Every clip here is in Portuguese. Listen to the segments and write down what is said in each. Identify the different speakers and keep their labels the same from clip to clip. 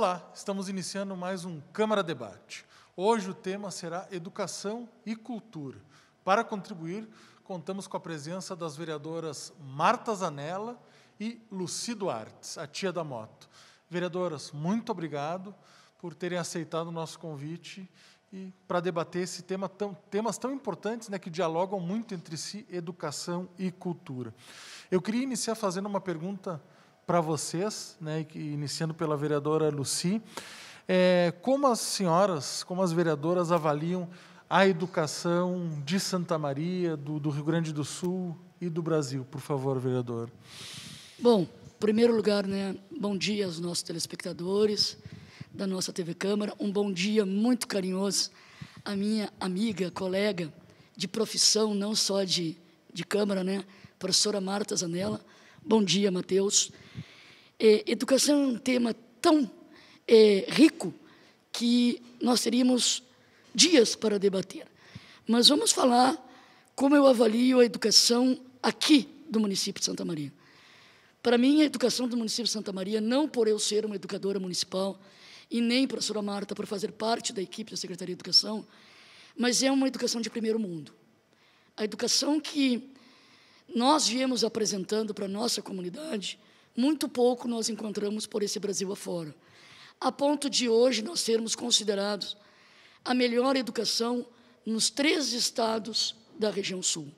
Speaker 1: Olá, estamos iniciando mais um Câmara Debate. Hoje o tema será Educação e Cultura. Para contribuir, contamos com a presença das vereadoras Marta Zanella e Luci Duartes, a tia da moto. Vereadoras, muito obrigado por terem aceitado o nosso convite e para debater esse tema tão, temas tão importantes, né, que dialogam muito entre si educação e cultura. Eu queria iniciar fazendo uma pergunta para vocês, né, iniciando pela vereadora Luci, é, como as senhoras, como as vereadoras avaliam a educação de Santa Maria, do, do Rio Grande do Sul e do Brasil? Por favor, vereador.
Speaker 2: Bom, em primeiro lugar, né, bom dia aos nossos telespectadores da nossa TV Câmara, um bom dia muito carinhoso à minha amiga, colega de profissão, não só de, de Câmara, né, professora Marta Zanella, Bom dia, Matheus. É, educação é um tema tão é, rico que nós teríamos dias para debater. Mas vamos falar como eu avalio a educação aqui do município de Santa Maria. Para mim, a educação do município de Santa Maria, não por eu ser uma educadora municipal, e nem professora Marta por fazer parte da equipe da Secretaria de Educação, mas é uma educação de primeiro mundo. A educação que nós viemos apresentando para a nossa comunidade, muito pouco nós encontramos por esse Brasil afora. A ponto de hoje nós sermos considerados a melhor educação nos três estados da região sul.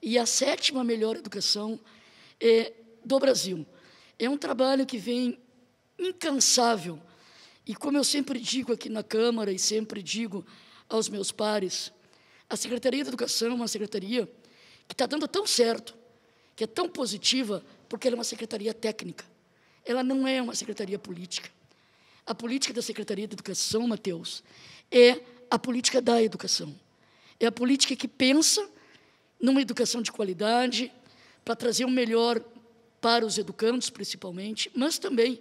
Speaker 2: E a sétima melhor educação é, do Brasil. É um trabalho que vem incansável. E como eu sempre digo aqui na Câmara e sempre digo aos meus pares, a Secretaria de Educação é uma secretaria que está dando tão certo, que é tão positiva, porque ela é uma secretaria técnica. Ela não é uma secretaria política. A política da Secretaria de Educação, Mateus, é a política da educação. É a política que pensa numa educação de qualidade, para trazer o melhor para os educandos, principalmente, mas também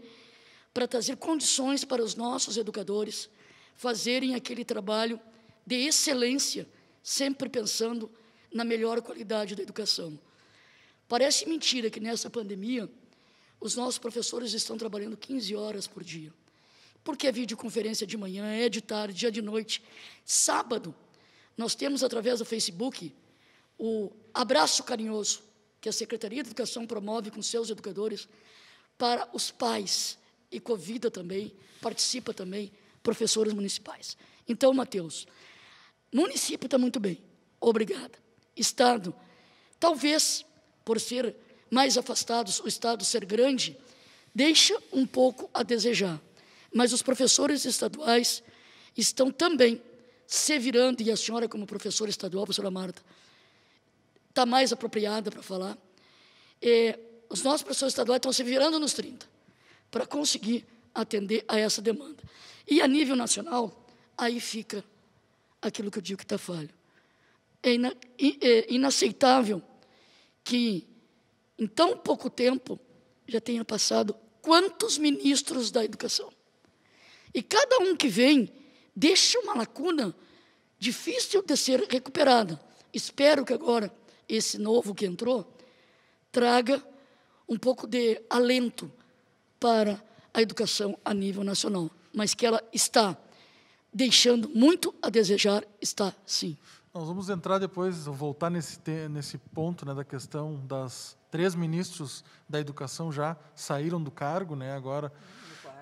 Speaker 2: para trazer condições para os nossos educadores fazerem aquele trabalho de excelência, sempre pensando na melhor qualidade da educação. Parece mentira que nessa pandemia os nossos professores estão trabalhando 15 horas por dia. Porque é videoconferência de manhã, é de tarde, é de noite. Sábado, nós temos através do Facebook o abraço carinhoso que a Secretaria de Educação promove com seus educadores para os pais e convida também, participa também professores municipais. Então, Matheus, município está muito bem. Obrigada estado. Talvez, por ser mais afastados, o estado ser grande, deixa um pouco a desejar. Mas os professores estaduais estão também se virando, e a senhora, como professora estadual, professora Marta, está mais apropriada para falar. É, os nossos professores estaduais estão se virando nos 30 para conseguir atender a essa demanda. E a nível nacional, aí fica aquilo que eu digo que está falho. É, é inaceitável que, em tão pouco tempo, já tenha passado quantos ministros da educação. E cada um que vem deixa uma lacuna difícil de ser recuperada. Espero que agora esse novo que entrou traga um pouco de alento para a educação a nível nacional, mas que ela está deixando muito a desejar, está sim.
Speaker 1: Nós vamos entrar depois, voltar nesse, nesse ponto né, da questão das três ministros da educação já saíram do cargo, né, agora.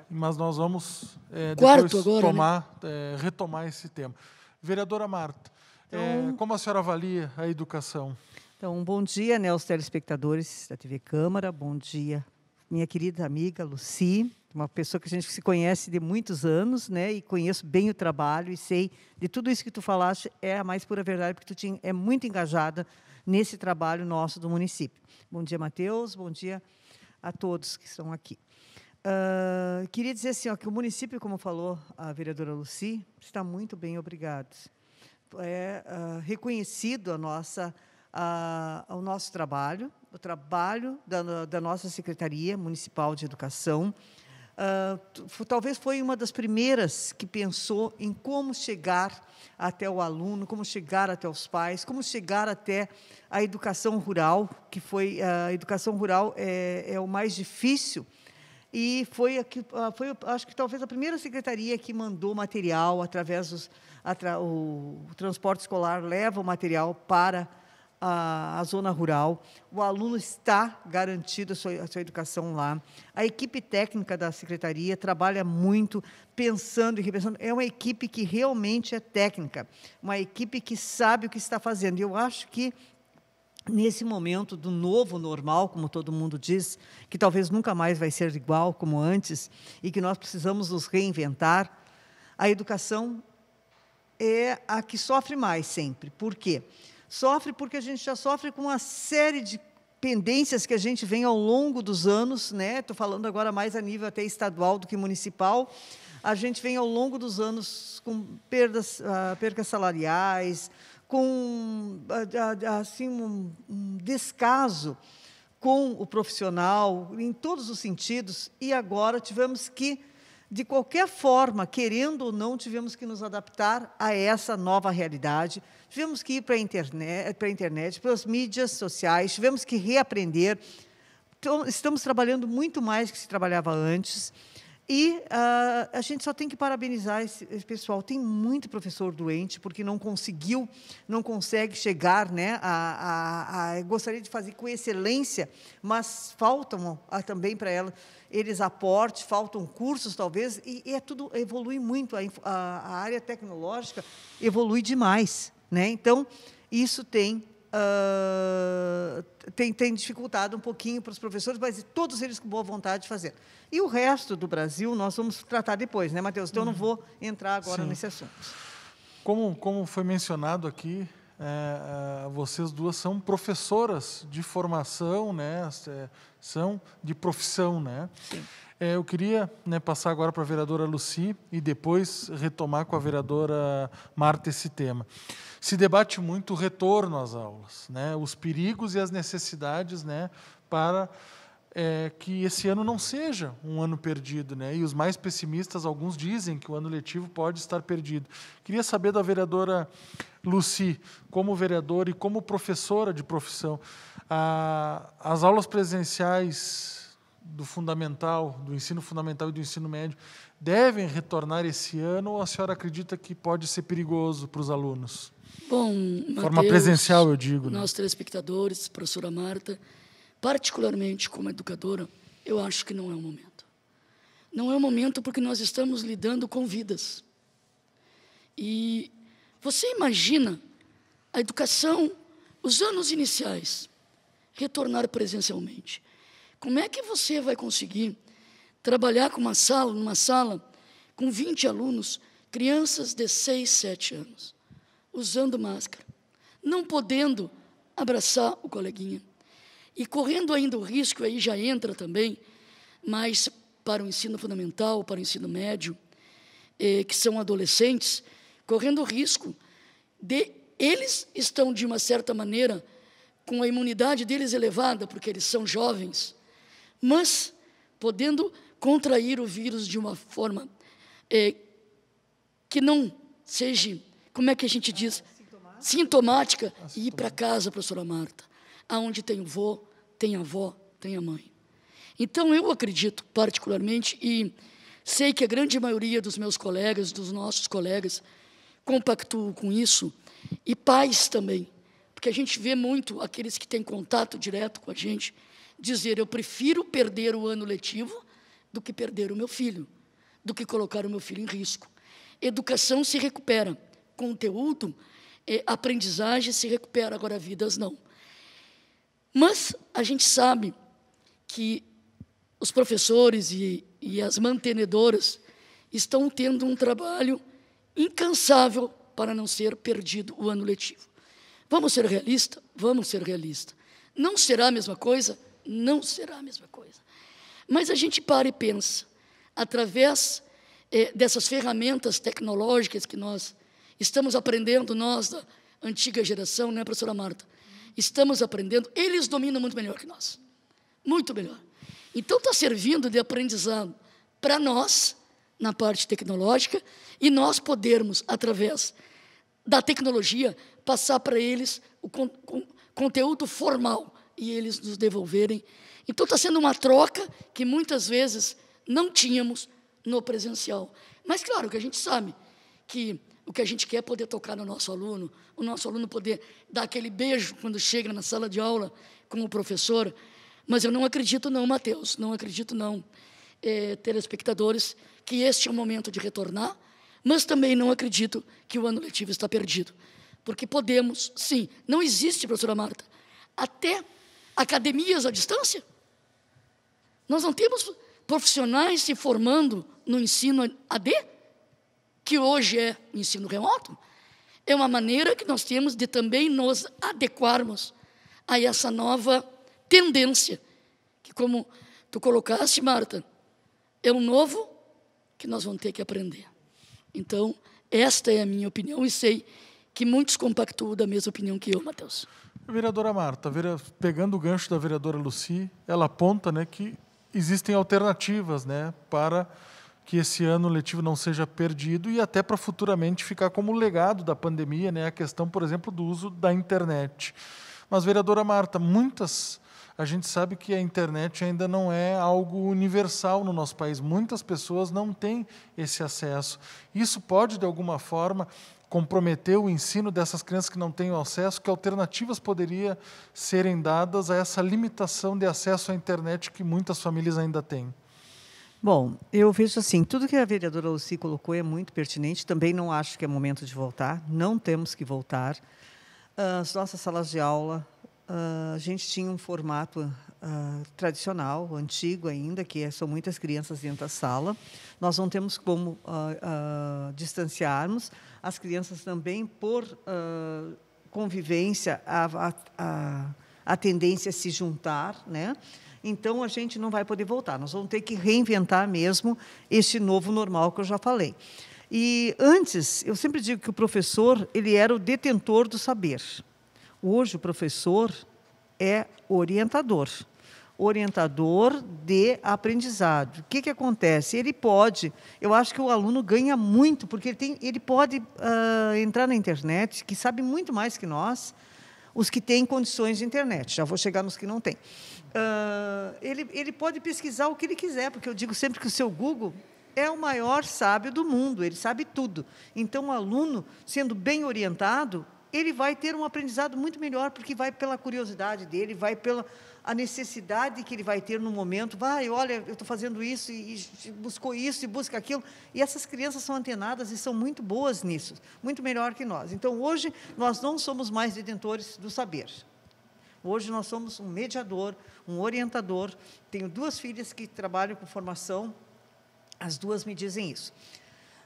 Speaker 1: Mas nós vamos é, depois agora, né? tomar, né? é, retomar esse tema. Vereadora Marta, é, então, é, como a senhora avalia a educação? Então, bom dia, né, aos telespectadores
Speaker 3: da TV Câmara, bom dia, minha querida amiga Luci, uma pessoa que a gente se conhece de muitos anos, né? E conheço bem o trabalho e sei de tudo isso que tu falaste é a mais pura verdade, porque tu tinha, é muito engajada nesse trabalho nosso do município. Bom dia, Matheus. Bom dia a todos que estão aqui. Uh, queria dizer assim, ó, que o município, como falou a vereadora Luci, está muito bem, obrigado. É uh, reconhecido a nossa, uh, o nosso trabalho, o trabalho da, da nossa Secretaria Municipal de Educação, Uh, talvez foi uma das primeiras que pensou em como chegar até o aluno, como chegar até os pais, como chegar até a educação rural, que foi ah, a educação rural é, é o mais difícil. E foi, ah, foi, acho que talvez a primeira secretaria que mandou material através do transporte escolar leva o material para a, a zona rural, o aluno está garantido a sua, a sua educação lá. A equipe técnica da secretaria trabalha muito pensando e repensando. É uma equipe que realmente é técnica, uma equipe que sabe o que está fazendo. Eu acho que nesse momento do novo normal, como todo mundo diz, que talvez nunca mais vai ser igual como antes e que nós precisamos nos reinventar, a educação é a que sofre mais sempre. Por quê? Porque Sofre porque a gente já sofre com uma série de pendências que a gente vem ao longo dos anos, né? Estou falando agora mais a nível até estadual do que municipal. A gente vem ao longo dos anos com perdas, uh, percas salariais, com ah, ah, assim um, um descaso com o profissional em todos os sentidos. E agora tivemos que de qualquer forma, querendo ou não, tivemos que nos adaptar a essa nova realidade. Tivemos que ir para a internet, para, a internet, para as mídias sociais, tivemos que reaprender. Então, estamos trabalhando muito mais do que se trabalhava antes. E uh, a gente só tem que parabenizar esse, esse, pessoal. Tem muito professor doente, porque não conseguiu, não consegue chegar, né? A, a, a gostaria de fazer com excelência, mas faltam ah, também para ela eles aportes, faltam cursos, talvez, e, e, é tudo evolui muito. A, a área tecnológica evolui demais, né? Então isso tem uh, tem, tem dificultado um pouquinho para os professores, mas todos eles com boa vontade de fazer. E o resto do Brasil nós vamos tratar depois, né, Matheus? Então, eu não uhum. vou entrar agora Sim. nesse assunto.
Speaker 1: Como, como foi mencionado aqui, é, é vocês duas são professoras de formação, né? É, são de profissão, né? Sim. É, eu queria né, passar agora para a vereadora Luci e depois retomar com a vereadora Marta esse tema. Se debate muito o retorno às aulas, né, os perigos e as necessidades né, para é, que esse ano não seja um ano perdido. Né, e os mais pessimistas, alguns dizem que o ano letivo pode estar perdido. Queria saber da vereadora Luci, como vereadora e como professora de profissão, a, as aulas presenciais do fundamental, do ensino fundamental e do ensino médio, devem retornar esse ano ou a senhora acredita que pode ser perigoso para os alunos?
Speaker 2: Bom, Mateus, forma presencial, eu digo. Né? Nós telespectadores, professora Marta, particularmente como educadora, eu acho que não é o momento. Não é o momento porque nós estamos lidando com vidas. E você imagina a educação, os anos iniciais, retornar presencialmente. Como é que você vai conseguir trabalhar com uma sala, numa sala com 20 alunos, crianças de 6, 7 anos, usando máscara, não podendo abraçar o coleguinha e correndo ainda o risco, aí já entra também, mas para o ensino fundamental, para o ensino médio, eh, que são adolescentes, correndo o risco de eles estão de uma certa maneira com a imunidade deles elevada, porque eles são jovens, mas podendo contrair o vírus de uma forma é, que não seja, como é que a gente diz? Sintomática, Sintomática. Sintomática. e ir para casa, professora Marta, aonde tem o vô, tem a avó, tem a mãe. Então, eu acredito particularmente e sei que a grande maioria dos meus colegas, dos nossos colegas, compactuam com isso, e pais também, porque a gente vê muito aqueles que têm contato direto com a gente, dizer eu prefiro perder o ano letivo do que perder o meu filho, do que colocar o meu filho em risco. Educação se recupera, conteúdo, eh, aprendizagem se recupera, agora vidas não. Mas a gente sabe que os professores e, e as mantenedoras estão tendo um trabalho incansável para não ser perdido o ano letivo. Vamos ser realistas? Vamos ser realistas. Não será a mesma coisa não será a mesma coisa. Mas a gente para e pensa, através eh, dessas ferramentas tecnológicas que nós estamos aprendendo, nós da antiga geração, né, professora Marta? Estamos aprendendo, eles dominam muito melhor que nós. Muito melhor. Então está servindo de aprendizado para nós, na parte tecnológica, e nós podermos, através da tecnologia, passar para eles o con con conteúdo formal e eles nos devolverem. Então está sendo uma troca que muitas vezes não tínhamos no presencial. Mas claro que a gente sabe que o que a gente quer é poder tocar no nosso aluno, o nosso aluno poder dar aquele beijo quando chega na sala de aula com o professor. Mas eu não acredito não, Mateus, não acredito não, é, telespectadores, que este é o momento de retornar, mas também não acredito que o ano letivo está perdido. Porque podemos, sim, não existe, professora Marta, até academias à distância. Nós não temos profissionais se formando no ensino AD, que hoje é ensino remoto. É uma maneira que nós temos de também nos adequarmos a essa nova tendência, que, como tu colocaste, Marta, é um novo que nós vamos ter que aprender. Então, esta é a minha opinião e sei que muitos compactuam da mesma opinião que eu, Mateus
Speaker 1: vereadora Marta, pegando o gancho da vereadora Luci, ela aponta né, que existem alternativas né, para que esse ano letivo não seja perdido e até para futuramente ficar como legado da pandemia, né, a questão, por exemplo, do uso da internet. Mas, vereadora Marta, muitas. A gente sabe que a internet ainda não é algo universal no nosso país. Muitas pessoas não têm esse acesso. Isso pode, de alguma forma, comprometer o ensino dessas crianças que não têm acesso, que alternativas poderiam serem dadas a essa limitação de acesso à internet que muitas famílias ainda têm?
Speaker 3: Bom, eu vejo assim, tudo que a vereadora Lucy colocou é muito pertinente, também não acho que é momento de voltar, não temos que voltar. Ah, as nossas salas de aula, ah, a gente tinha um formato uh, tradicional, antigo ainda, que é, são muitas crianças dentro da sala. Nós não temos como uh, uh, distanciarmos. As crianças também, por convivência, a, a, a, tendência é se juntar, né? Então, a gente não vai poder voltar. Nós vamos ter que reinventar mesmo este novo normal que eu já falei. E antes, eu sempre digo que o professor ele era o detentor do saber. Hoje, o professor é orientador. Orientador de aprendizado. O que, que acontece? Ele pode, eu acho que o aluno ganha muito, porque ele, tem, ele pode uh, entrar na internet, que sabe muito mais que nós, os que têm condições de internet. Já vou chegar nos que não têm. Uh, ele, ele pode pesquisar o que ele quiser, porque eu digo sempre que o seu Google é o maior sábio do mundo, ele sabe tudo. Então, o aluno, sendo bem orientado, ele vai ter um aprendizado muito melhor, porque vai pela curiosidade dele, vai pela a necessidade que ele vai ter no momento. Vai, olha, eu estou fazendo isso, e, e buscou isso, e busca aquilo. E essas crianças são antenadas e são muito boas nisso, muito melhor que nós. Então, hoje, nós não somos mais detentores do saber. Hoje nós somos um mediador, um orientador. Tenho duas filhas que trabalham com formação, as duas me dizem isso.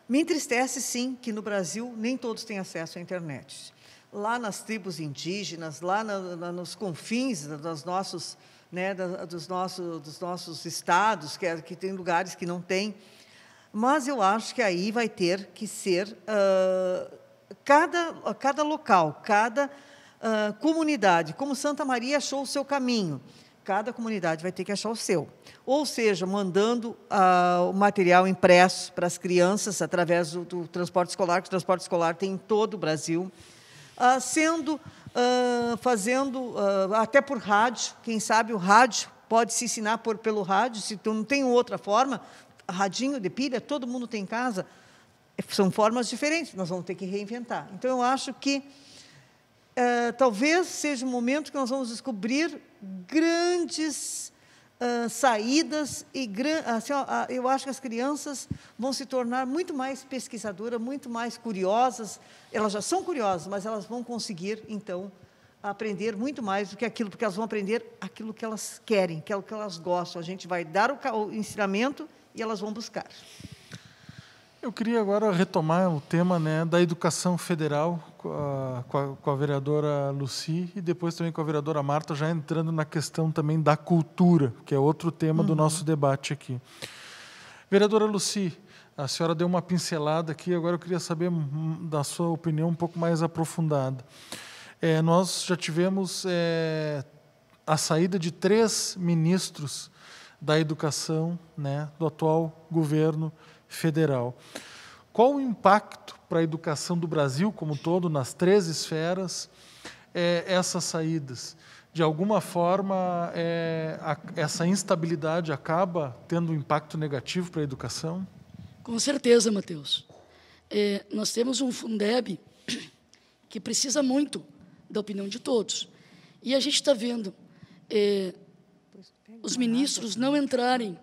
Speaker 3: Me entristece, sim, que no Brasil nem todos têm acesso à internet lá nas tribos indígenas, lá na, na, nos confins dos nossos, né, da, dos, dos nossos estados, que, é, que tem lugares que não tem. Mas eu acho que aí vai ter que ser uh, cada, cada local, cada uh, comunidade, como Santa Maria achou o seu caminho, cada comunidade vai ter que achar o seu. Ou seja, mandando uh, o material impresso para as crianças através do, do transporte escolar, que o transporte escolar tem em todo o Brasil ah, sendo, uh, fazendo uh, até por rádio, quem sabe o rádio pode se ensinar por, pelo rádio, se tu não tem outra forma, radinho de pilha, todo mundo tem em casa, é, são formas diferentes, nós vamos ter que reinventar. Então, eu acho que talvez seja o momento que nós vamos descobrir grandes ah, saídas e assim, ó, eu acho que as crianças vão se tornar muito mais pesquisadoras, muito mais curiosas. Elas já são curiosas, mas elas vão conseguir então aprender muito mais do que aquilo, porque elas vão aprender aquilo que elas querem, aquilo é que elas gostam. A gente vai dar o, o ensinamento e elas vão buscar.
Speaker 1: Eu queria agora retomar o tema né, da educação federal com a, com, a, com a, vereadora Luci e depois também com a vereadora Marta, já entrando na questão também da cultura, que é outro tema uhum. do nosso debate aqui. Vereadora Luci, a senhora deu uma pincelada aqui, agora eu queria saber da sua opinião um pouco mais aprofundada. É, nós já tivemos é, a saída de três ministros da educação né, do atual governo federal. Qual o impacto para a educação do Brasil como um todo, nas três esferas, é, essas saídas. De alguma forma, é, a, essa instabilidade acaba tendo um impacto negativo para a educação?
Speaker 2: Com certeza, Matheus. É, nós temos um Fundeb que precisa muito da opinião de todos. E a gente está vendo é, os ministros não entrarem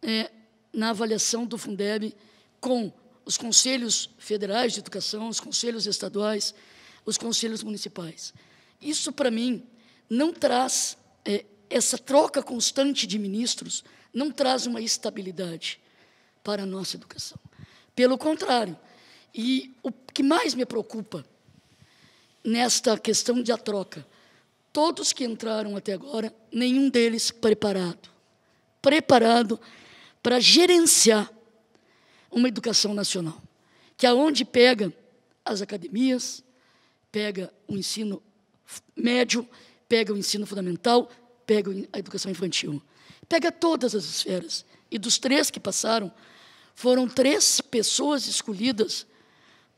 Speaker 2: é, na avaliação do Fundeb com os conselhos federais de educação, os conselhos estaduais, os conselhos municipais. Isso, para mim, não traz é, essa troca constante de ministros, não traz uma estabilidade para a nossa educação. Pelo contrário, e o que mais me preocupa nesta questão da troca, todos que entraram até agora, nenhum deles preparado, preparado para gerenciar uma educação nacional, que aonde é pega as academias, pega o ensino médio, pega o ensino fundamental, pega a educação infantil. Pega todas as esferas. E dos três que passaram, foram três pessoas escolhidas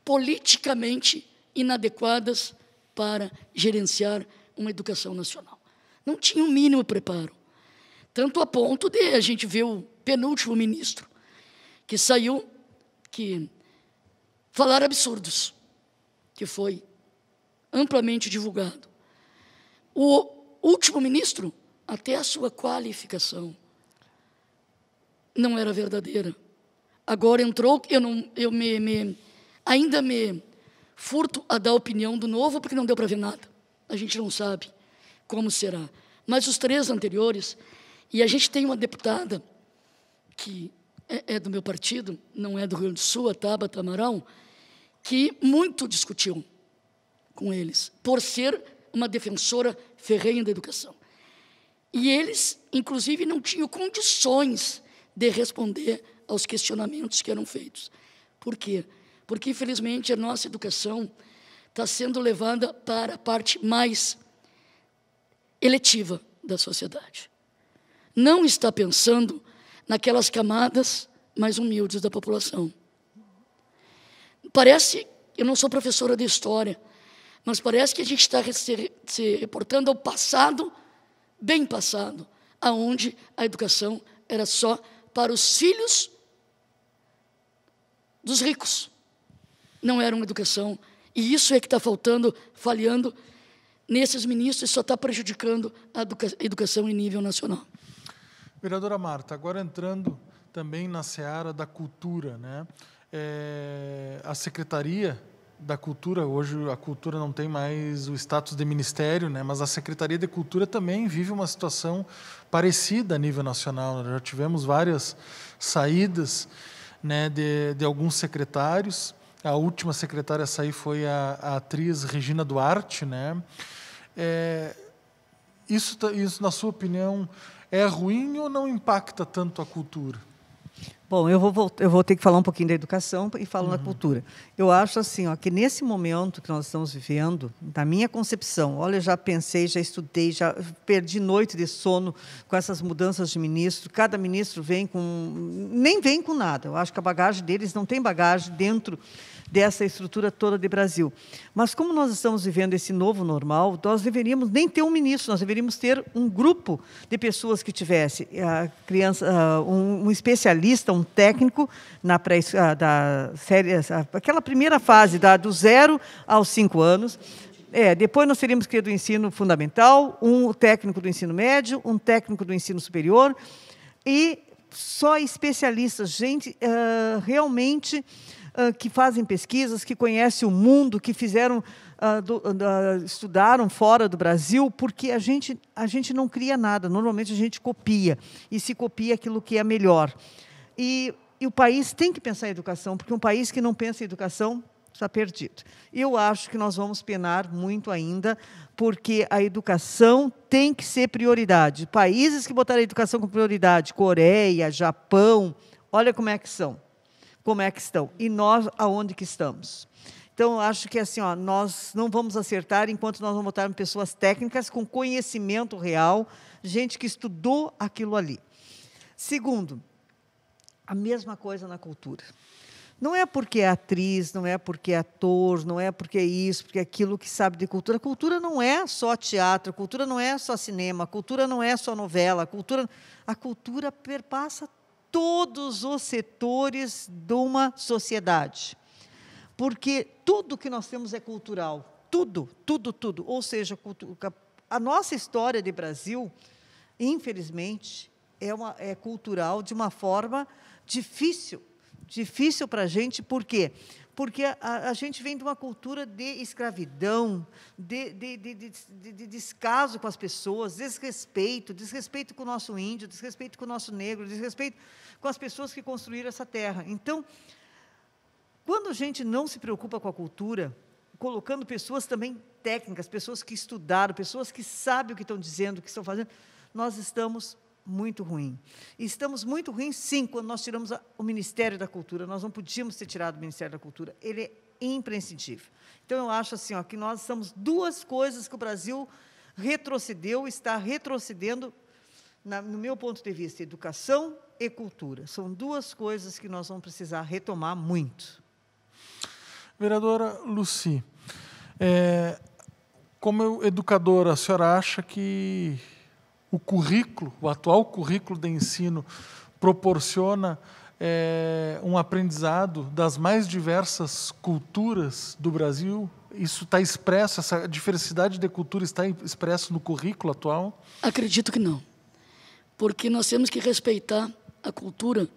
Speaker 2: politicamente inadequadas para gerenciar uma educação nacional. Não tinha o um mínimo preparo. Tanto a ponto de a gente ver o penúltimo ministro que saiu que falar absurdos, que foi amplamente divulgado. O último ministro, até a sua qualificação não era verdadeira. Agora entrou, eu não, eu me, me ainda me furto a dar opinião do novo porque não deu para ver nada. A gente não sabe como será. Mas os três anteriores, e a gente tem uma deputada que é, é do meu partido, não é do Rio Grande do Sul, a Tabata Amaral, que muito discutiu com eles, por ser uma defensora ferrenha da educação. E eles, inclusive, não tinham condições de responder aos questionamentos que eram feitos. Por quê? Porque, infelizmente, a nossa educação está sendo levada para a parte mais eletiva da sociedade. Não está pensando naquelas camadas mais humildes da população. Parece, eu não sou professora de história, mas parece que a gente está se reportando ao passado, bem passado, aonde a educação era só para os filhos dos ricos. Não era uma educação. E isso é que está faltando, falhando nesses ministros, e só está prejudicando a educação em nível nacional.
Speaker 1: Vereadora Marta, agora entrando também na seara da cultura, né? É, a Secretaria da Cultura, hoje a cultura não tem mais o status de ministério, né? mas a Secretaria de Cultura também vive uma situação parecida a nível nacional. Né? já tivemos várias saídas né, de, de alguns secretários. A última secretária a sair foi a, a atriz Regina Duarte. Né? É, isso, isso, na sua opinião, é ruim ou não impacta tanto a cultura? Bom, eu vou, eu vou ter que falar
Speaker 3: um pouquinho da educação e falo uhum. da cultura. Eu acho assim, ó, que nesse momento que nós estamos vivendo, na minha concepção, olha, já pensei, já estudei, já perdi noite de sono com essas mudanças de ministro. Cada ministro vem com nem vem com nada. Eu acho que a bagagem deles não tem bagagem dentro dessa estrutura toda de Brasil. Mas como nós estamos vivendo esse novo normal, nós deveríamos nem ter um ministro, nós deveríamos ter um grupo de pessoas que tivesse a eh, criança, ah, um especialista, um técnico na pré ah, da série, aquela primeira fase da, do zero aos cinco anos. É, depois nós teríamos que ir do ensino fundamental, um técnico do ensino médio, um técnico do ensino superior e só especialistas, gente uh, realmente uh, que fazem pesquisas, que conhecem o mundo, que fizeram Uh, do, uh, estudaram fora do Brasil, porque a gente, a gente não cria nada, normalmente a gente copia, e se copia aquilo que é melhor. E, e o país tem que pensar em educação, porque um país que não pensa em educação está perdido. Eu acho que nós vamos penar muito ainda, porque a educação tem que ser prioridade. Países que botaram a educação como prioridade, Coreia, Japão, olha como é que são, como é que estão. E nós, aonde que estamos? Então, acho que assim, ó, nós não vamos acertar enquanto nós não botarmos pessoas técnicas com conhecimento real, gente que estudou aquilo ali. Segundo, a mesma coisa na cultura. Não é porque é atriz, não é porque é ator, não é porque é isso, porque é aquilo que sabe de cultura. Cultura não é só teatro, cultura não é só cinema, cultura não é só novela, cultura a cultura perpassa todos os setores de uma sociedade. Porque tudo que nós temos é cultural, tudo, tudo, tudo. Ou seja, a nossa história de Brasil, infelizmente, é, uma, é cultural de uma forma difícil, difícil para a gente, por quê? Porque a, a, gente vem de uma cultura de escravidão, de, de, de, de, descaso com as pessoas, desrespeito, desrespeito com o nosso índio, desrespeito com o nosso negro, desrespeito com as pessoas que construíram essa terra. Então, quando a gente não se preocupa com a cultura, colocando pessoas também técnicas, pessoas que estudaram, pessoas que sabem o que estão dizendo, o que estão fazendo, nós estamos muito ruim. E estamos muito ruins, sim, quando nós tiramos a, o Ministério da Cultura. Nós não podíamos ter tirado o Ministério da Cultura. Ele é imprescindível. Então, eu acho assim, ó, que nós estamos duas coisas que o Brasil retrocedeu, está retrocedendo, na, no meu ponto de vista, educação e cultura. São duas coisas que nós vamos precisar
Speaker 1: retomar muito. Vereadora Luci, é, como educadora, a senhora acha que o currículo, o atual currículo de ensino, proporciona é, um aprendizado das mais diversas culturas do Brasil. Isso está expresso, essa diversidade de culturas está expresso no currículo atual? Acredito que não.
Speaker 2: Porque nós temos que respeitar a cultura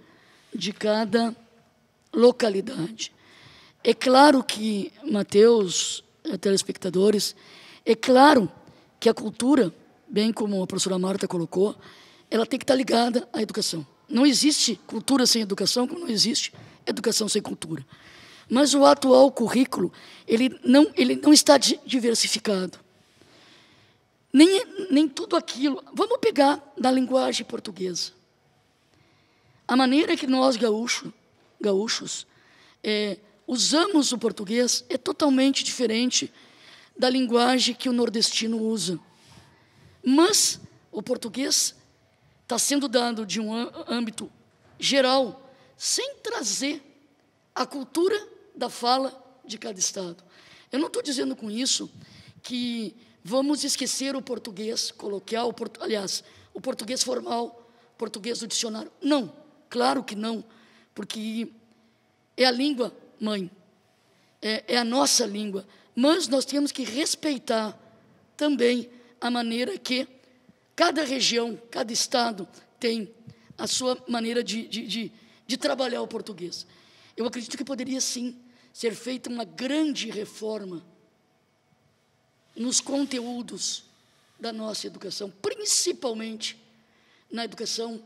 Speaker 2: de cada localidade. É claro que, Mateus, eh, telespectadores, é claro que a cultura bem como a professora Marta colocou, ela tem que estar ligada à educação. Não existe cultura sem educação, como não existe educação sem cultura. Mas o atual currículo, ele não, ele não está diversificado. Nem, nem tudo aquilo. Vamos pegar da linguagem portuguesa. A maneira que nós, gaúcho, gaúchos, é, usamos o português é totalmente diferente da linguagem que o nordestino usa. Mas o português está sendo dado de um âmbito geral, sem trazer a cultura da fala de cada estado. Eu não estou dizendo com isso que vamos esquecer o português coloquial, portu aliás, o português formal, português do dicionário. Não, claro que não, porque é a língua mãe, é, é a nossa língua, mas nós temos que respeitar também a maneira que cada região, cada estado tem a sua maneira de, de, de, de trabalhar o português. Eu acredito que poderia sim ser feita uma grande reforma nos conteúdos da nossa educação, principalmente na educação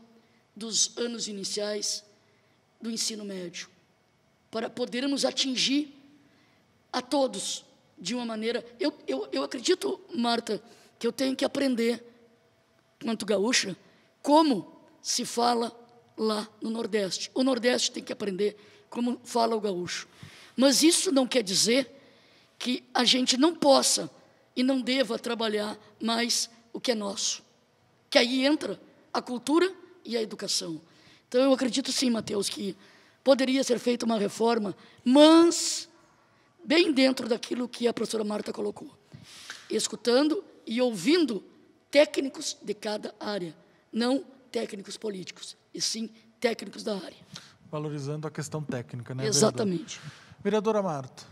Speaker 2: dos anos iniciais do ensino médio, para podermos atingir a todos de uma maneira. Eu, eu, eu acredito, Marta, que eu tenho que aprender, quanto gaúcha, como se fala lá no Nordeste. O Nordeste tem que aprender como fala o gaúcho. Mas isso não quer dizer que a gente não possa e não deva trabalhar mais o que é nosso. Que aí entra a cultura e a educação. Então eu acredito sim, Mateus, que poderia ser feita uma reforma, mas bem dentro daquilo que a professora Marta colocou. Escutando e ouvindo técnicos de cada área, não técnicos políticos, e sim técnicos da área.
Speaker 1: Valorizando a questão técnica, né? Exatamente. Vereador? Vereadora Marta,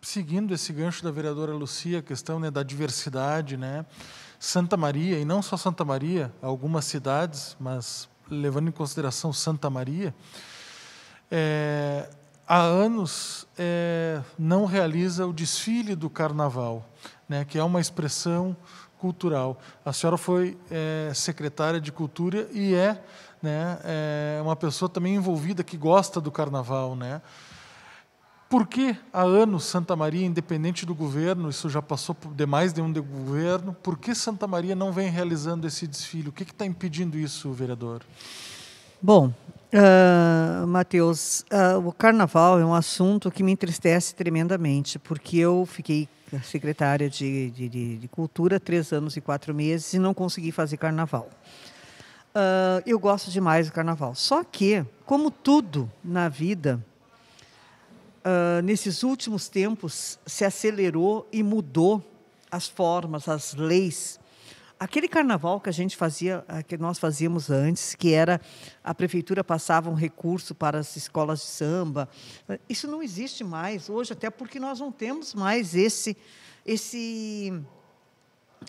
Speaker 1: seguindo esse gancho da vereadora Lucia, a questão né, da diversidade, né? Santa Maria, e não só Santa Maria, algumas cidades, mas levando em consideração Santa Maria, é, há anos é, não realiza o desfile do carnaval, né, que é uma expressão cultural. A senhora foi é, secretária de cultura e é, né, é uma pessoa também envolvida que gosta do carnaval, né? Por que há anos Santa Maria, independente do governo, isso já passou por demais de um de governo, por que Santa Maria não vem realizando esse desfile? O que está impedindo isso, vereador?
Speaker 3: Bom, uh, ah, Matheus, uh, ah, o carnaval é um assunto que me entristece tremendamente, porque eu fiquei secretária de, de, de Cultura, três anos e quatro meses, e não consegui fazer carnaval. Uh, eu gosto demais do carnaval. Só que, como tudo na vida, uh, nesses últimos tempos se acelerou e mudou as formas, as leis Aquele carnaval que a gente fazia, eh, que nós fazíamos antes, que era a prefeitura passava um recurso para as escolas de samba, eh, isso não existe mais hoje, até porque nós não temos mais esse esse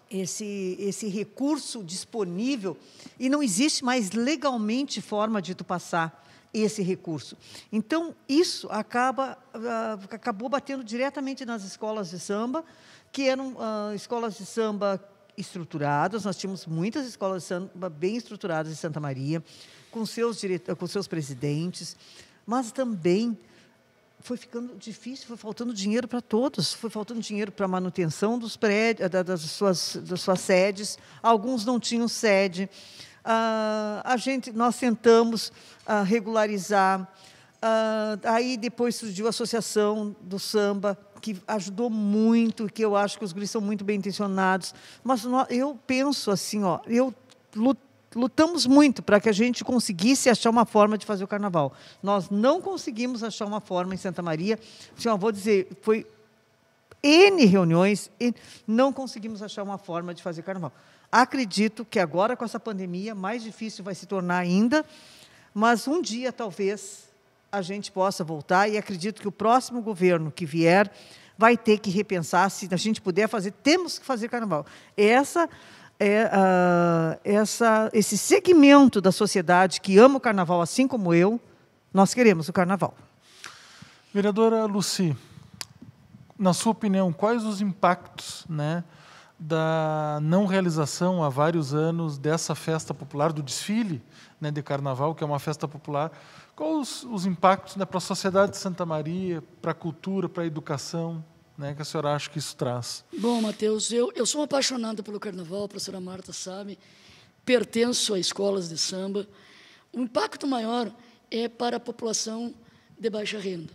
Speaker 3: esse, esse recurso disponível e não existe mais legalmente forma de tu passar esse recurso. Então, isso acaba, ah, acabou batendo diretamente nas escolas de samba, que eram uh, escolas de samba estruturados. Nós tínhamos muitas escolas de samba bem estruturadas em Santa Maria, com seus, diretor, com seus presidentes, mas também foi ficando difícil, foi faltando dinheiro para todos, foi faltando dinheiro para a manutenção dos prédios, das suas, das suas sedes. Alguns não tinham sede. Ah, a gente, nós tentamos ah, regularizar. Ah, aí depois surgiu a Associação do Samba, que ajudou muito, que eu acho que os guris são muito bem intencionados. Mas nós, eu penso assim, ó, eu lutamos muito para que a gente conseguisse achar uma forma de fazer o carnaval. Nós não conseguimos achar uma forma em Santa Maria. Assim, ó, vou dizer, foi N reuniões e não conseguimos achar uma forma de fazer carnaval. Acredito que agora, com essa pandemia, mais difícil vai se tornar ainda, mas um dia, talvez, a gente possa voltar e acredito que o próximo governo que vier vai ter que repensar se a gente puder fazer, temos que fazer carnaval. Essa é uh, essa esse segmento da sociedade que ama o carnaval assim como eu, nós queremos o carnaval.
Speaker 1: Vereadora Luci, na sua opinião, quais os impactos, né? da não realização há vários anos dessa festa popular, do desfile né, de carnaval, que é uma festa popular. Quais os, os impactos né, para a sociedade de Santa Maria, para a cultura, para a educação, né, que a senhora acha que isso traz?
Speaker 2: Bom, Matheus, eu, eu sou apaixonada pelo carnaval, a professora Marta sabe, pertenço a escolas de samba. O impacto maior é para a população de baixa renda,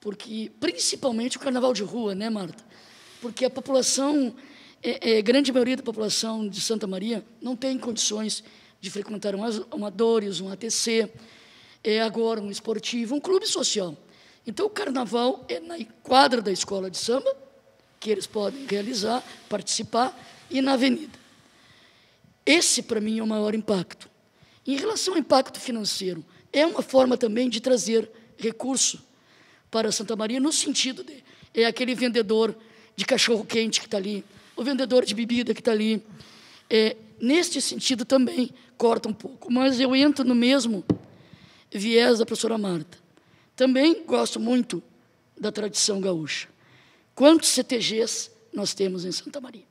Speaker 2: porque principalmente o carnaval de rua, né, Marta? Porque a população é, é, grande maioria da população de Santa Maria não tem condições de frequentar um, um Adores, um ATC, é agora um esportivo, um clube social. Então, o carnaval é na quadra da escola de samba, que eles podem realizar, participar, e na avenida. Esse, para mim, é o maior impacto. Em relação ao impacto financeiro, é uma forma também de trazer recurso para Santa Maria, no sentido de é aquele vendedor de cachorro-quente que está ali, o vendedor de bebida que está ali. É, neste sentido também corta um pouco, mas eu entro no mesmo viés da professora Marta. Também gosto muito da tradição gaúcha. Quantos CTGs nós temos em Santa Maria?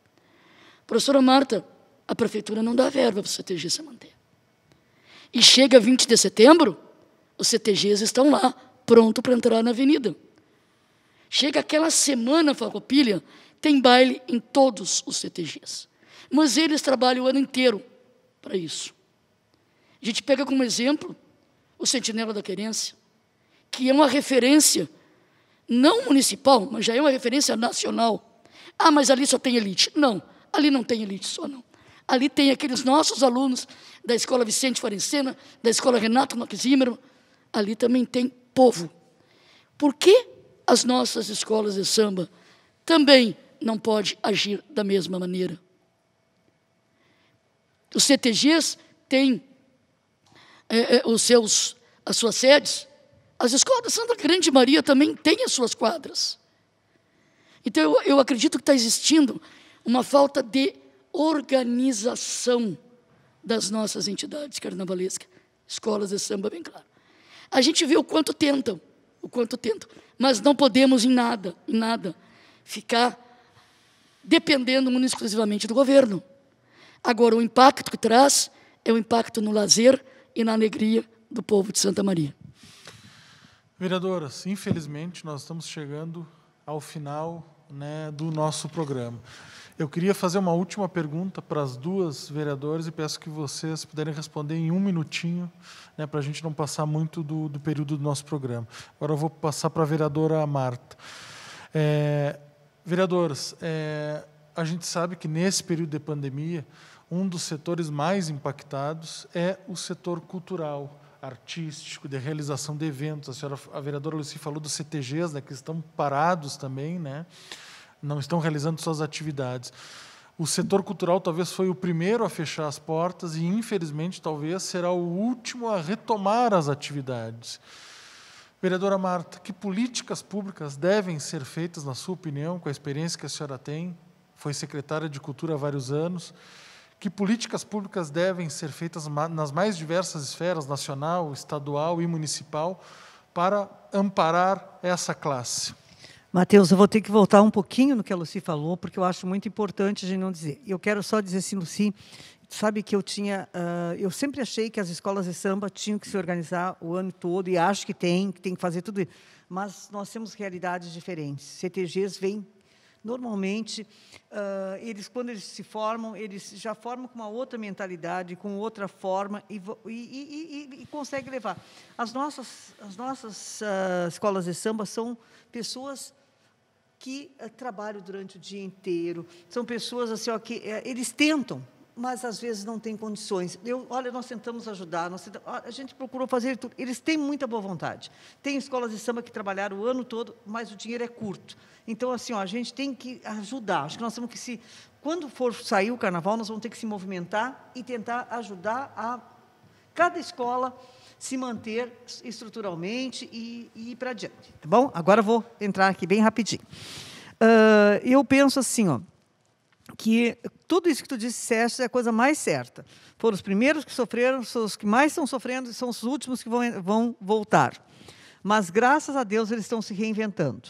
Speaker 2: Professora Marta, a prefeitura não dá verba para o CTG se manter. E chega 20 de setembro, os CTGs estão lá, pronto para entrar na avenida. Chega aquela semana, Farroupilha, tem baile em todos os CTGs. Mas eles trabalham o ano inteiro para isso. A gente pega como exemplo o Sentinela da Querência, que é uma referência, não municipal, mas já é uma referência nacional. Ah, mas ali só tem elite. Não, ali não tem elite só, não. Ali tem aqueles nossos alunos da Escola Vicente Farencena, da Escola Renato Maximer, ali também tem povo. Por quê? as nossas escolas de samba também não pode agir da mesma maneira. Os CTGs têm é, é, os seus, as suas sedes, as escolas de Santa Grande Maria também têm as suas quadras. Então, eu, eu acredito que está existindo uma falta de organização das nossas entidades carnavalescas, escolas de samba, bem claro. A gente vê o quanto tentam, o quanto tento, Mas não podemos em nada, em nada, ficar dependendo muito exclusivamente do governo. Agora, o impacto que traz é o impacto no lazer e na alegria do povo de Santa Maria.
Speaker 1: Vereadoras, infelizmente nós estamos chegando ao final né, do nosso programa. Eu queria fazer uma última pergunta para as duas vereadoras e peço que vocês puderem responder em um minutinho, né, para a gente não passar muito do, do, período do nosso programa. Agora eu vou passar para a vereadora Marta. É, vereadoras, é, a gente sabe que nesse período de pandemia, um dos setores mais impactados é o setor cultural artístico, de realização de eventos. A senhora, a vereadora Luci falou dos CTGs, né, que estão parados também, né? não estão realizando suas atividades. O setor cultural talvez foi o primeiro a fechar as portas e, infelizmente, talvez será o último a retomar as atividades. Vereadora Marta, que políticas públicas devem ser feitas, na sua opinião, com a experiência que a senhora tem? Foi secretária de Cultura há vários anos. Que políticas públicas devem ser feitas nas mais diversas esferas, nacional, estadual e municipal, para amparar essa classe?
Speaker 3: Mateus, eu vou ter que voltar um pouquinho no que a Lucy falou, porque eu acho muito importante a gente não dizer. Eu quero só dizer assim, Lucy, sabe que eu tinha, uh, eu sempre achei que as escolas de samba tinham que se organizar o ano todo e acho que tem, que tem que fazer tudo isso. Mas nós temos realidades diferentes. CTGs vêm normalmente uh, eles quando eles se formam eles já formam com uma outra mentalidade com outra forma e, e, e, e consegue levar as nossas as nossas uh, escolas de samba são pessoas que eh, trabalham durante o dia inteiro. São pessoas assim, ó, que é, eles tentam, mas às vezes não têm condições. Eu, olha, nós tentamos ajudar, nós tentamos, a gente procurou fazer tudo. Eles têm muita boa vontade. Tem escolas de samba que trabalharam o ano todo, mas o dinheiro é curto. Então, assim, ó, a gente tem que ajudar. Acho que nós temos que se. Quando for sair o carnaval, nós vamos ter que se movimentar e tentar ajudar a cada escola se manter estruturalmente e, e ir para diante. Tá bom? Agora vou entrar aqui bem rapidinho. Uh, eu penso assim, ó, que tudo isso que tu disseste é a coisa mais certa. Foram os primeiros que sofreram, são os que mais estão sofrendo e são os últimos que vão, vão voltar. Mas, graças a Deus, eles estão se reinventando.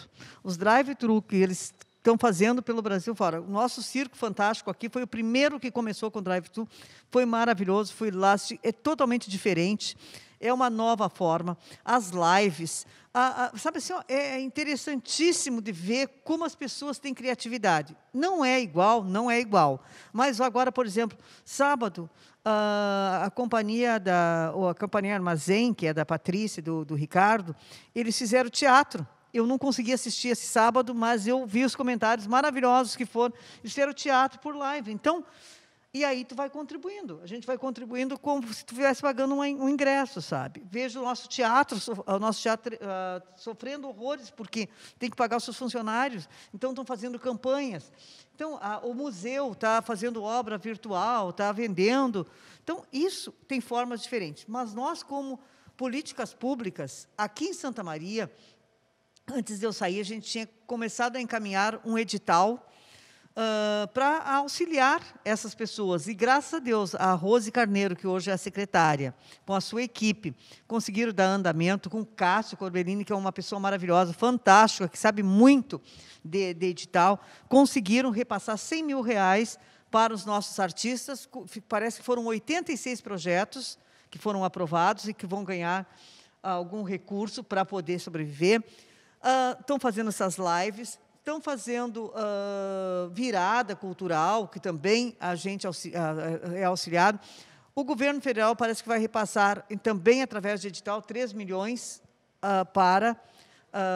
Speaker 3: Os drive-thru que eles estão fazendo pelo Brasil fora. O nosso circo fantástico aqui foi o primeiro que começou com drive-thru. Foi maravilhoso, foi last, é totalmente diferente é uma nova forma. As lives, a, a, sabe assim, é, é interessantíssimo de ver como as pessoas têm criatividade. Não é igual, não é igual. Mas agora, por exemplo, sábado, a, ah, a companhia da ou a companhia Armazém, que é da Patrícia e do, do Ricardo, eles fizeram teatro eu não consegui assistir esse sábado, mas eu vi os comentários maravilhosos que foram. Eles fizeram o teatro por live. Então, e aí tu vai contribuindo. A gente vai contribuindo como se tu estivesse pagando um ingresso, sabe? Vejo o nosso teatro, o nosso teatro uh, sofrendo horrores porque tem que pagar os seus funcionários. Então estão fazendo campanhas. Então a, o museu está fazendo obra virtual, está vendendo. Então isso tem formas diferentes. Mas nós como políticas públicas aqui em Santa Maria, antes de eu sair a gente tinha começado a encaminhar um edital uh, ah, para auxiliar essas pessoas. E graças a Deus, a Rose Carneiro, que hoje é a secretária, com a sua equipe, conseguiram dar andamento com o Cássio Corbellini, que é uma pessoa maravilhosa, fantástica, que sabe muito de, de edital, conseguiram repassar 100 mil reais para os nossos artistas. Parece que foram 86 projetos que foram aprovados e que vão ganhar ah, algum recurso para poder sobreviver. Uh, ah, estão fazendo essas lives estão fazendo uh, virada cultural, que também a gente ah, é, é auxiliado. O governo federal parece que vai repassar, também através de edital, 3 milhões uh, para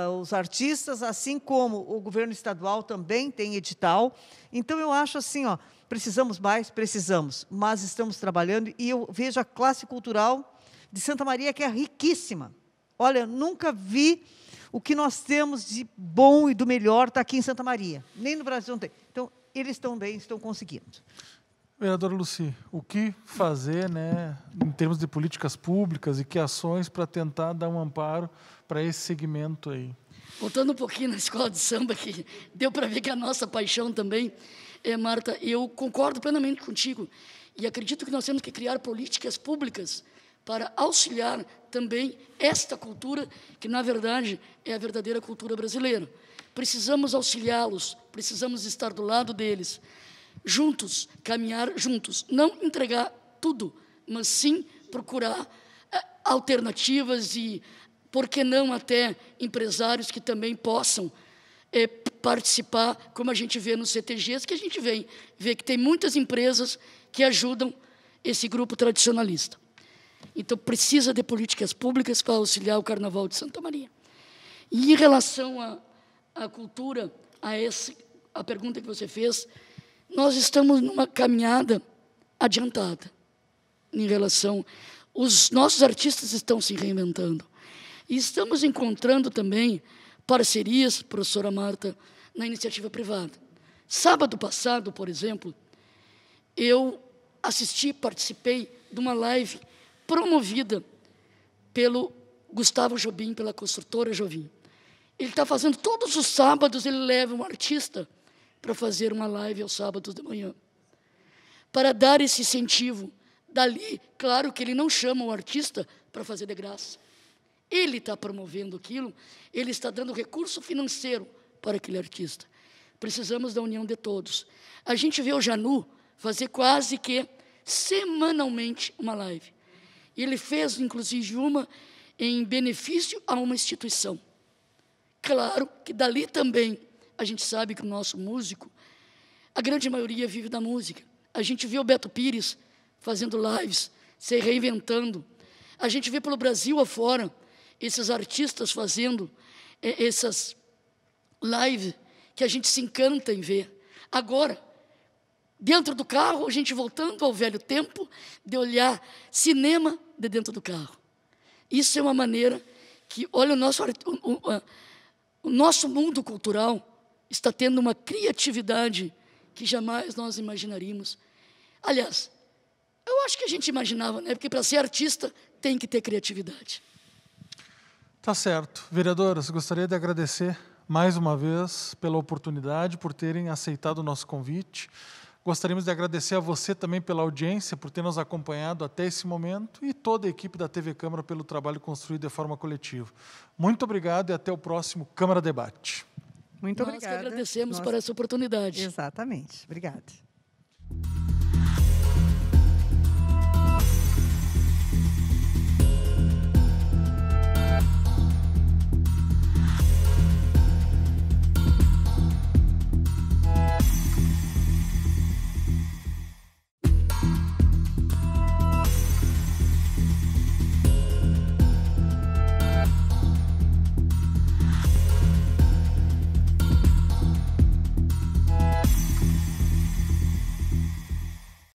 Speaker 3: uh, os artistas, assim como o governo estadual também tem edital. Então, eu acho assim, ó, precisamos mais? Precisamos, mas estamos trabalhando e eu vejo a classe cultural de Santa Maria, que é riquíssima. Olha, nunca vi o que nós temos de bom e do melhor está aqui em Santa Maria. Nem no Brasil não tem. Então, eles estão bem, estão conseguindo.
Speaker 1: Vereadora Luci, o que fazer né, em termos de políticas públicas e que ações para tentar dar um amparo para esse segmento aí?
Speaker 2: Voltando um pouquinho na escola de samba, que deu para ver que a nossa paixão também, é, Marta, eu concordo plenamente contigo e acredito que nós temos que criar políticas públicas para auxiliar também esta cultura, que na verdade é a verdadeira cultura brasileira. Precisamos auxiliá-los, precisamos estar do lado deles, juntos, caminhar juntos, não entregar tudo, mas sim procurar eh, alternativas e, por que não, até empresários que também possam é, participar, como a gente vê nos CTGs, que a gente vê vê que tem muitas empresas que ajudam esse grupo tradicionalista. Então, precisa de políticas públicas para auxiliar o Carnaval de Santa Maria. E em relação à, cultura, a, esse, a pergunta que você fez, nós estamos numa caminhada adiantada em relação. Os nossos artistas estão se reinventando. E estamos encontrando também parcerias, professora Marta, na iniciativa privada. Sábado passado, por exemplo, eu assisti, participei de uma live promovida pelo Gustavo Jobim, pela construtora Jobim. Ele está fazendo todos os sábados, ele leva um artista para fazer uma live aos sábados de manhã. Para dar esse incentivo. Dali, claro que ele não chama o artista para fazer de graça. Ele está promovendo aquilo, ele está dando recurso financeiro para aquele artista. Precisamos da união de todos. A gente vê o Janu fazer quase que semanalmente uma live. Ele fez, inclusive, uma em benefício a uma instituição. Claro que dali também a gente sabe que o nosso músico, a grande maioria vive da música. A gente vê o Beto Pires fazendo lives, se reinventando. A gente vê pelo Brasil afora esses artistas fazendo eh, essas lives que a gente se encanta em ver. Agora, dentro do carro, a gente voltando ao velho tempo de olhar cinema de dentro do carro. Isso é uma maneira que, olha, o nosso, o, o, o nosso mundo cultural está tendo uma criatividade que jamais nós imaginaríamos. Aliás, eu acho que a gente imaginava, né? Porque para ser artista tem que ter criatividade.
Speaker 1: Tá certo. Vereadoras, gostaria de agradecer mais uma vez pela oportunidade, por terem aceitado o nosso convite. Gostaríamos de agradecer a você também pela audiência, por ter nos acompanhado até esse momento e toda a equipe da TV Câmara pelo trabalho construído de forma coletiva. Muito obrigado e até o próximo Câmara Debate.
Speaker 2: Muito Nós obrigada. Nós agradecemos Nós... por essa oportunidade. Exatamente. Obrigada.